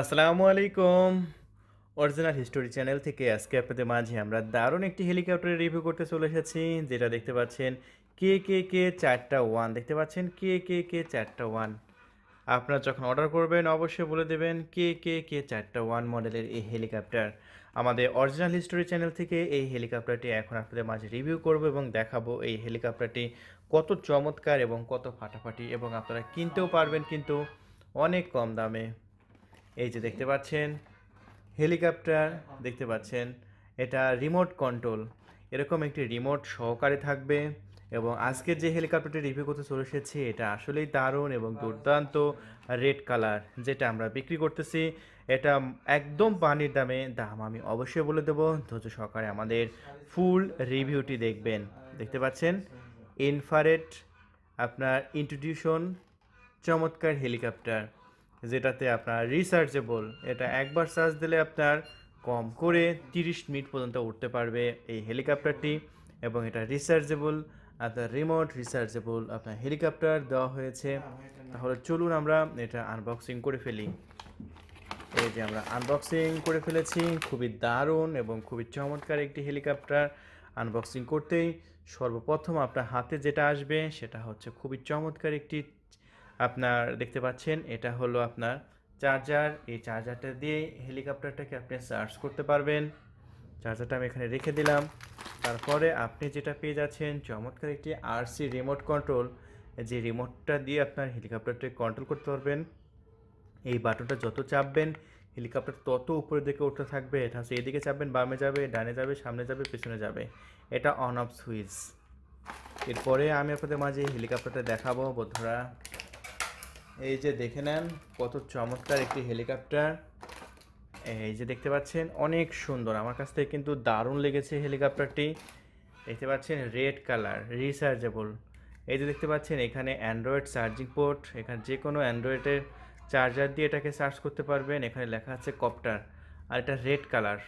আসসালামু আলাইকুম original history channel থেকে আজকে আপনাদের মাঝে আমরা দারুণ একটি হেলিকপ্টারের রিভিউ করতে চলে এসেছি যেটা দেখতে পাচ্ছেন কে কে কে চারটা ওয়ান দেখতে পাচ্ছেন কে কে কে চারটা ওয়ান আপনারা যখন অর্ডার করবেন অবশ্যই বলে দেবেন কে কে কে চারটা ওয়ান মডেলের এই হেলিকপ্টার আমাদের অরিজিনাল হিস্টোরি চ্যানেল থেকে এই হেলিকপ্টারটি এখন আপনাদের মাঝে রিভিউ করব এবং দেখাবো এই হেলিকপ্টারটি কত চমৎকার এবং কত ফাটাফাটি এবং আপনারা কিনতেও পারবেন কিন্তু অনেক কম দামে এই যে দেখতে পাচ্ছেন হেলিকপ্টার দেখতে পাচ্ছেন এটা রিমোট কন্ট্রোল এরকম একটি রিমোট সহকারে থাকবে এবং আজকের যে হেলিকপ্টারটি রিভিউ করতে চলে এসেছে এটা আসলেই দারুণ এবং দুর্দান্ত রেড কালার যেটা আমরা বিক্রি করতেছি এটা একদম পানির দামে দাম আমি অবশ্যই বলে দেবো ধৈর্য সহকারে আমাদের ফুল রিভিউটি দেখবেন দেখতে পাচ্ছেন ইনফারেট আপনার ইন্ট্রোডিউশন চমৎকার হেলিকপ্টার যেটাতে আপনার রিসার্চেবল এটা একবার চার্জ দিলে আপনার কম করে তিরিশ মিনিট পর্যন্ত উঠতে পারবে এই হেলিকপ্টারটি এবং এটা রিসার্চেবল আপনার রিমোট রিসার্চেবল আপনার হেলিকপ্টার দেওয়া হয়েছে তাহলে চলুন আমরা এটা আনবক্সিং করে ফেলি এই যে আমরা আনবক্সিং করে ফেলেছি খুবই দারুণ এবং খুবই চমৎকার একটি হেলিকপ্টার আনবক্সিং করতেই সর্বপ্রথম আপনার হাতে যেটা আসবে সেটা হচ্ছে খুবই চমৎকার একটি আপনার দেখতে পাচ্ছেন এটা হলো আপনার চার্জার এই চার্জারটা দিয়ে হেলিকপ্টারটাকে আপনি চার্জ করতে পারবেন চার্জারটা আমি এখানে রেখে দিলাম তারপরে আপনি যেটা পেয়ে যাচ্ছেন চমৎকার একটি আরসি রিমোট কন্ট্রোল যে রিমোটটা দিয়ে আপনার হেলিকপ্টারটাকে কন্ট্রোল করতে পারবেন এই বাটনটা যত চাপবেন হেলিকপ্টার তত উপরের দিকে উঠতে থাকবে এটা হচ্ছে এদিকে চাপবেন বামে যাবে ডানে যাবে সামনে যাবে পেছনে যাবে এটা অন অফ সুইচ এরপরে আমি আপনাদের মাঝে হেলিকপ্টারটা দেখাবো বন্ধুরা এই যে দেখে নেন কত চমৎকার একটি হেলিকপ্টার এই যে দেখতে পাচ্ছেন অনেক সুন্দর আমার কাছ থেকে কিন্তু দারুণ লেগেছে হেলিকপ্টারটি দেখতে পাচ্ছেন রেড কালার রিচার্জেবল এই যে দেখতে পাচ্ছেন এখানে অ্যান্ড্রয়েড চার্জিং পোর্ট এখানে যে কোনো অ্যান্ড্রয়েডের চার্জার দিয়ে এটাকে চার্জ করতে পারবেন এখানে লেখা আছে কপ্টার আর এটা রেড কালার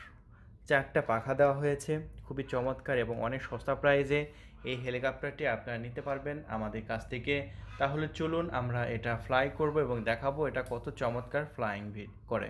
চারটা পাখা দেওয়া হয়েছে খুবই চমৎকার এবং অনেক সস্তা প্রাইজে এই হেলিকপ্টারটি আপনারা নিতে পারবেন আমাদের কাছ থেকে তাহলে চলুন আমরা এটা ফ্লাই করব এবং দেখাবো এটা কত চমৎকার ফ্লাইং ভিড করে